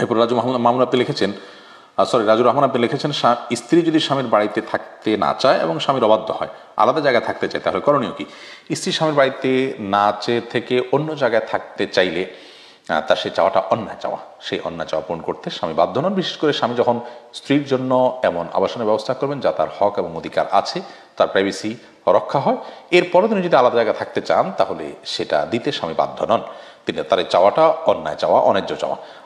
এরপর রাজু মাহমুদ মামুন আপনি লিখেছেন সরি রাজু রহমান আপনি লিখেছেন স্ত্রী যদি স্বামীর বাড়িতে থাকতে না চায় এবং স্বামীর অবাধ্য হয় আলাদা জায়গায় থাকতে চায় তাহলে করণীয় কি স্ত্রী স্বামীর বাড়িতে না চেয়ে থেকে অন্য জায়গায় থাকতে চাইলে তার সেই চাওয়াটা অন্যায় চাওয়া সেই অন্যায় চাওয়া পূরণ করতে স্বামী বাধ্য নন বিশেষ করে স্বামী যখন স্ত্রীর জন্য এমন আবাসনের ব্যবস্থা করবেন যা তার হক এবং অধিকার আছে তার প্রাইভেসি রক্ষা হয় এরপরও তিনি যদি আলাদা জায়গায় থাকতে চান তাহলে সেটা দিতে স্বামী বাধ্য নন তিনি তার চাওয়াটা অন্যায় চাওয়া অন্যায্য চাওয়া